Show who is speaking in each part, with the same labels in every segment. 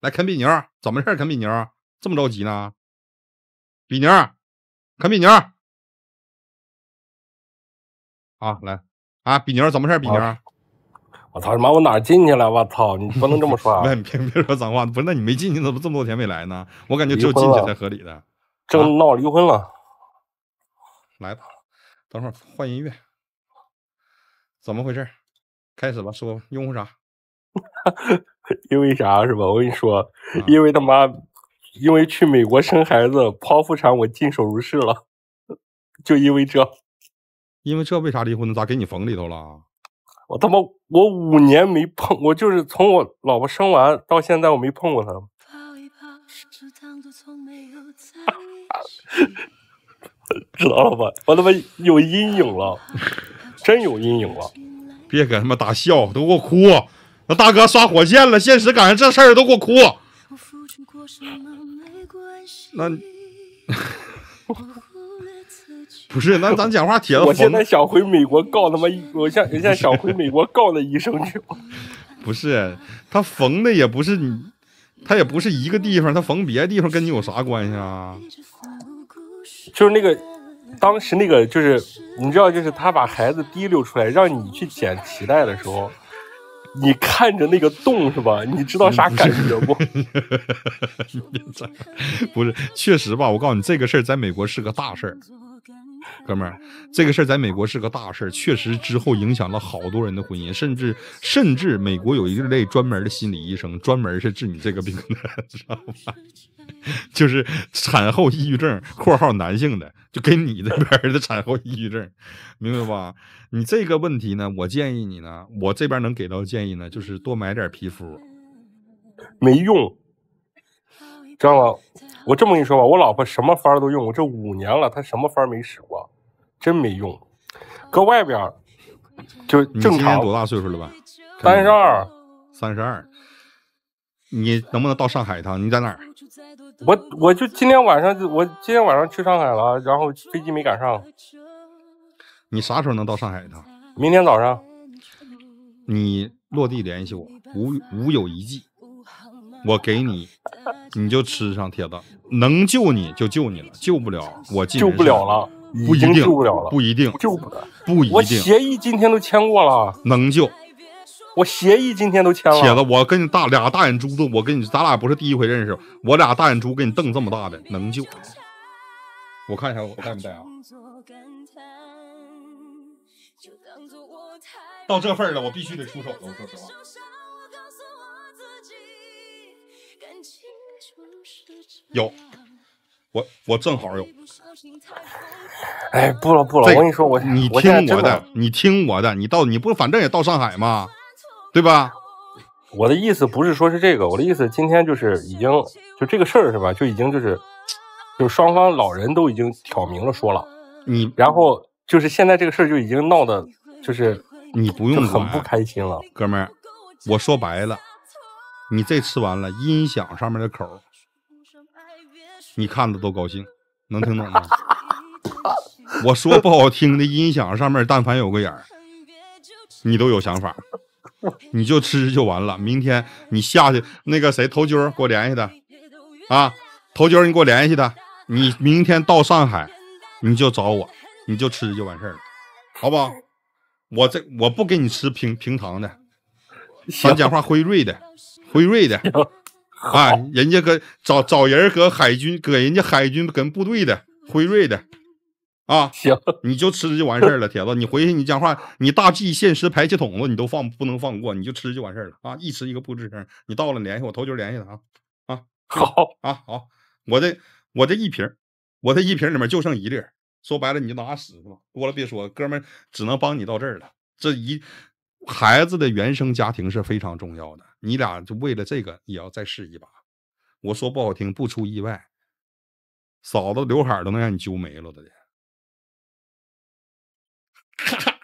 Speaker 1: 来，啃比牛，怎么事？啃比牛这么着急呢？比牛，啃比牛，啊，来啊，比牛，怎么事？比牛，我操你妈，我哪进去了？我操，你不能这么说，啊！别别说脏话，不，那你没进去，怎么这么多天没来呢？我感觉只有进去才合理的。正闹离婚了，来吧，等会儿换音乐，怎么回事？开始吧，说用户啥？
Speaker 2: 因为啥是吧？我跟你说，因为他妈，因为去美国生孩子剖腹产，我进手术室了，就因为这，
Speaker 1: 因为这为啥离婚呢？咋给你缝里头了？
Speaker 2: 我他妈我五年没碰，我就是从我老婆生完到现在我没碰过她。
Speaker 1: 知道了吧？我他妈有阴影了，真有阴影了，别搁他妈大笑，都给我哭。那大哥刷火线了，现实赶上这事儿都给我哭。那 不是？那咱讲话铁了。我现在想回
Speaker 2: 美国告他妈，我现现在想回美国告那医生去。
Speaker 1: 不是，他缝的也不是你，他也不是一个地方，他缝别的地方跟你有啥关系啊？就
Speaker 2: 是那个，当时那个，就是你知道，就是他把孩子提溜出来让你去捡脐带的时候。你看着那个洞是吧？你知道啥感觉不？
Speaker 1: 别再，不是，确实吧？我告诉你，这个事儿在美国是个大事儿，哥们儿，这个事儿在美国是个大事儿，确实之后影响了好多人的婚姻，甚至甚至美国有一类专门的心理医生，专门是治你这个病的，知道吧？就是产后抑郁症（括号男性的）。就跟你这边的产后抑郁症，明白吧？你这个问题呢，我建议你呢，我这边能给到建议呢，就是多买点皮肤，没用。知道吗？我这么跟你说吧，我老婆什么法都用我这五年了，
Speaker 2: 她什么法没使过，真没用。搁外边
Speaker 1: 就正常。你今年多大岁数了吧？三十二。三十二。你能不能到上海一趟？你在哪儿？
Speaker 2: 我我就今天晚上，我今天晚上去上海了，然后飞机没赶上。
Speaker 1: 你啥时候能到上海一趟？明天早上。你落地联系我，无无有一计，我给你，你就吃上铁子。能救你就救你了，救不了我。救不了了，不一定，救不了了，不一定，救不了，不一定。协议今天都签过了，能救。我协议今天都签了。铁子，我跟你大俩大眼珠子，我跟你咱俩不是第一回认识，我俩大眼珠给你瞪这么大的，能救？我看一下我带没带啊？到这份儿了，我必须得出手了。我说实话，有，我我正好有。哎，不了不了，我跟你说，我你听我的，你听我的，你到你不反正也到上海吗？对吧？我的意思不是说是这个，我的意思今天
Speaker 2: 就是已经就这个事儿是吧？就已经就是就是双方老人都已经挑明了说了你，然后就是现在这个事儿就已经闹的，就是
Speaker 1: 你不用很不开心了，哥们儿，我说白了，你这吃完了音响上面的口，你看着都高兴，能听懂吗？我说不好听的，音响上面但凡有个眼儿，你都有想法。你就吃就完了。明天你下去那个谁头军给我联系他啊，头军你给我联系他。你明天到上海，你就找我，你就吃就完事儿了，好不好？我这我不给你吃平平常的，
Speaker 2: 咱讲话辉瑞
Speaker 1: 的，辉瑞的啊，人家搁找找人搁海军搁人家海军跟部队的辉瑞的。啊，行，你就吃就完事儿了，铁子。你回去你讲话，你大 G 限时排气筒子，你都放不能放过，你就吃就完事儿了啊！一吃一个不吱声。你到了联系我，头就联系他啊啊！好啊好，我这我这一瓶，我这一瓶里面就剩一粒。说白了，你就拿屎吧，多了别说，哥们只能帮你到这儿了。这一孩子的原生家庭是非常重要的，你俩就为了这个也要再试一把。我说不好听，不出意外，嫂子刘海都能让你揪没了，都得。哈 哈，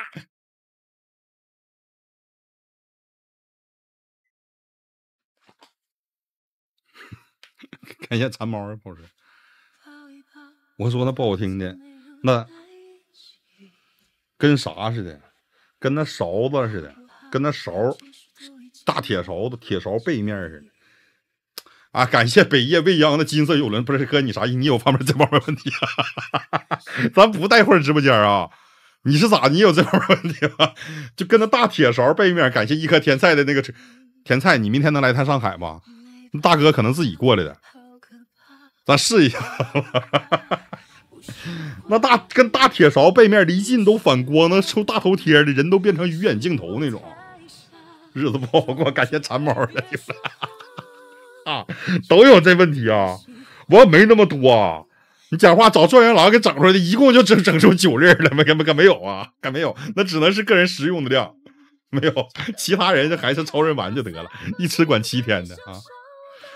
Speaker 1: 感谢馋猫儿老师。我说那不好听的，那跟啥似的？跟那勺子似的，跟那勺大铁勺子，铁勺背面似的。啊，感谢北叶未央的金色游轮。不是哥，你啥？你有方面儿，方面儿问题？咱不待会儿直播间啊。你是咋？你有这样问题吗？就跟那大铁勺背面，感谢一颗甜菜的那个甜菜，你明天能来趟上海吗？大哥可能自己过来的，咱试一下。那大跟大铁勺背面离近都反光，能出大头贴的，人都变成鱼眼镜头那种，日子不好过。感谢馋猫，啊，都有这问题啊？我没那么多啊。你讲话找状元郎给整出来的，一共就整整出九粒了，没根本可没有啊，可没有，那只能是个人食用的量，没有其他人这还是超人丸就得了，一吃管七天的啊。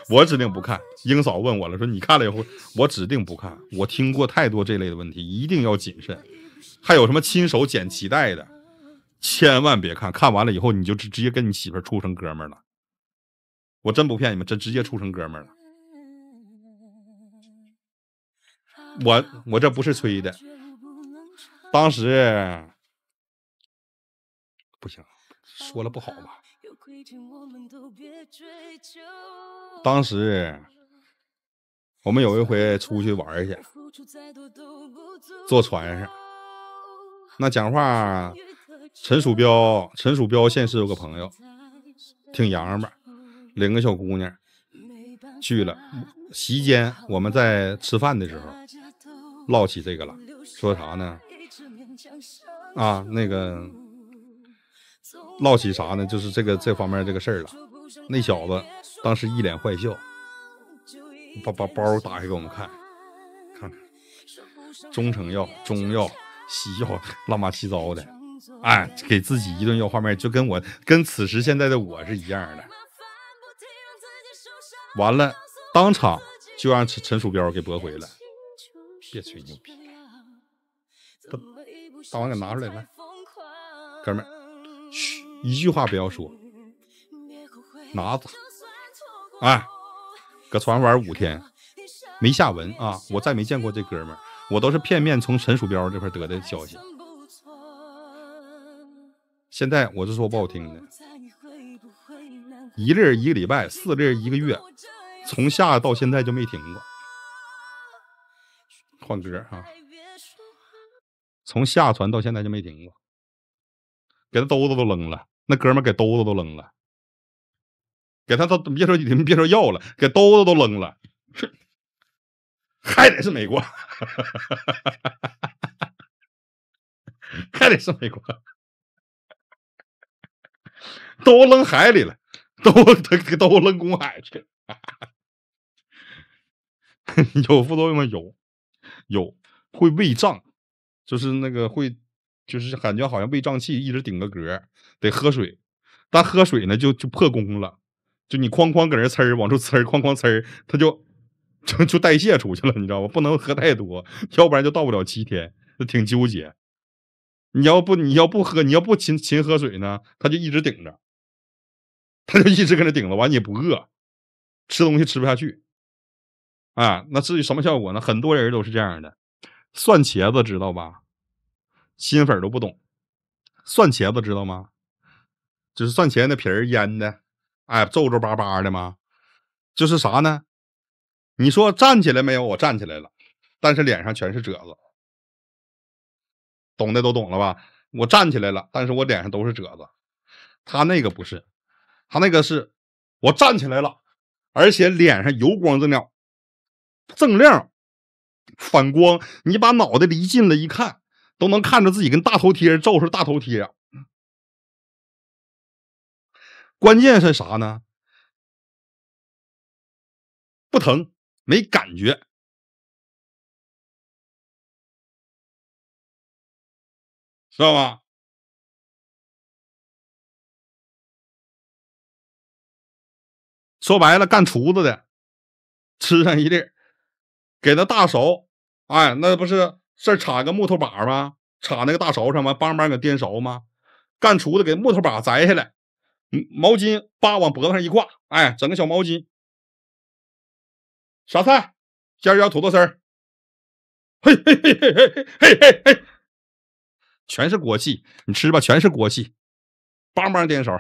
Speaker 1: 我指定不看，英嫂问我了，说你看了以后，我指定不看。我听过太多这类的问题，一定要谨慎。还有什么亲手捡脐带的，千万别看，看完了以后你就直直接跟你媳妇处成哥们了。我真不骗你们，这直接处成哥们了。我我这不是吹的，当时不行，说了不好吧。当时我们有一回出去玩去，坐船上，那讲话，陈鼠标，陈鼠标现实有个朋友，挺洋吧，领个小姑娘去了。席间我们在吃饭的时候。唠起这个了，说啥呢？啊，那个唠起啥呢？就是这个这方面这个事儿了。那小子当时一脸坏笑，把把包打开给我们看，看看，中成药、中药、西药，乱八七糟的，哎，给自己一顿要画面，就跟我跟此时现在的我是一样的。完了，当场就让陈陈鼠标给驳回了。别吹牛逼了，大王给拿出来来，哥们，嘘，一句话不要说，拿走，哎，搁船玩五天，没下文啊！我再没见过这哥们，我都是片面从陈鼠标这块得的消息。现在我就说不好听的，一粒一个礼拜，四粒一个月，从下到现在就没停过。放歌哈，从下船到现在就没停过。给他兜子都扔了，那哥们给兜子都扔了，给他都别说你们别说要了，给兜子都扔了。还得是美国，还得是美国，都扔海里了，都都给都扔公海去了。有副作用吗？有。有，会胃胀，就是那个会，就是感觉好像胃胀气，一直顶个嗝，得喝水，但喝水呢就就破功了，就你哐哐搁那呲儿往出呲儿，哐哐呲儿，它就就就代谢出去了，你知道吧？不能喝太多，要不然就到不了七天，就挺纠结。你要不你要不喝，你要不勤勤喝水呢，它就一直顶着，它就一直搁那顶着，完你不饿，吃东西吃不下去。啊，那至于什么效果呢？很多人都是这样的，蒜茄子知道吧？新粉都不懂，蒜茄子知道吗？就是蒜茄子那皮儿腌的，哎，皱皱巴巴的吗？就是啥呢？你说站起来没有？我站起来了，但是脸上全是褶子。懂的都懂了吧？我站起来了，但是我脸上都是褶子。他那个不是，他那个是，我站起来了，而且脸上油光锃亮。锃亮，反光。你把脑袋离近了一看，都能看着自己跟大头贴，照出大头贴。关键是啥呢？不疼，没感觉，知道吗？说白了，干厨子的吃上一粒。给那大勺，哎，那不是是插个木头把吗？插那个大勺上，完邦邦给颠勺吗？干厨子给木头把摘下来，毛巾叭往脖子上一挂，哎，整个小毛巾。啥菜？尖椒土豆丝儿。嘿嘿嘿嘿嘿嘿嘿！全是锅气，你吃吧，全是锅气，邦邦颠勺。